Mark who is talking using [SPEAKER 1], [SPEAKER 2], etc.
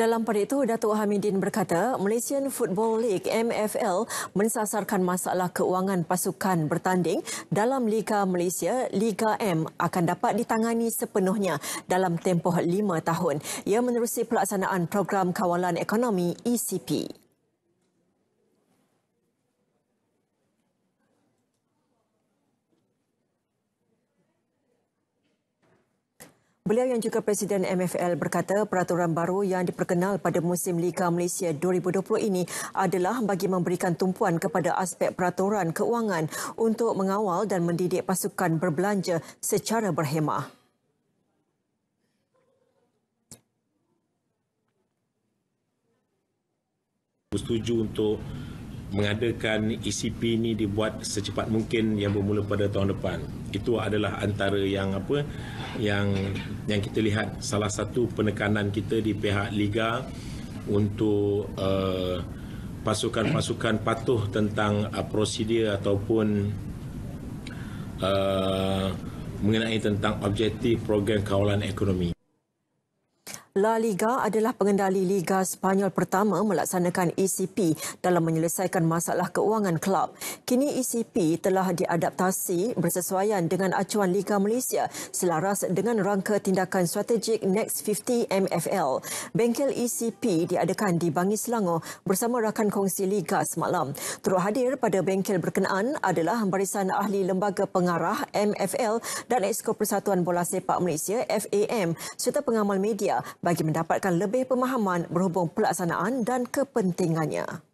[SPEAKER 1] Dalam pada itu, Datuk Hamidin berkata, Malaysian Football League MFL mensasarkan masalah keuangan pasukan bertanding dalam Liga Malaysia, Liga M akan dapat ditangani sepenuhnya dalam tempoh lima tahun. Ia menerusi pelaksanaan program kawalan ekonomi ECP. Beliau yang juga Presiden MFL berkata peraturan baru yang diperkenal pada musim Liga Malaysia 2020 ini adalah bagi memberikan tumpuan kepada aspek peraturan keuangan untuk mengawal dan mendidik pasukan berbelanja secara berhemah.
[SPEAKER 2] Bersetuju untuk mengadakan ECP ini dibuat secepat mungkin yang bermula pada tahun depan. Itu adalah antara yang apa yang yang kita lihat salah satu penekanan kita di pihak liga untuk uh, pasukan-pasukan patuh tentang uh, prosedur ataupun uh, mengenai tentang objektif program kawalan ekonomi.
[SPEAKER 1] La Liga adalah pengendali Liga Spanyol pertama melaksanakan ECP dalam menyelesaikan masalah keuangan klub. Kini ECP telah diadaptasi bersesuaian dengan acuan Liga Malaysia selaras dengan rangka tindakan strategik Next 50 MFL. Bengkel ECP diadakan di Bangi Selangor bersama rakan kongsi Liga semalam. Turut hadir pada bengkel berkenaan adalah barisan ahli lembaga pengarah MFL dan Esko Persatuan Bola Sepak Malaysia FAM serta pengamal media bagi mendapatkan lebih pemahaman berhubung pelaksanaan dan kepentingannya.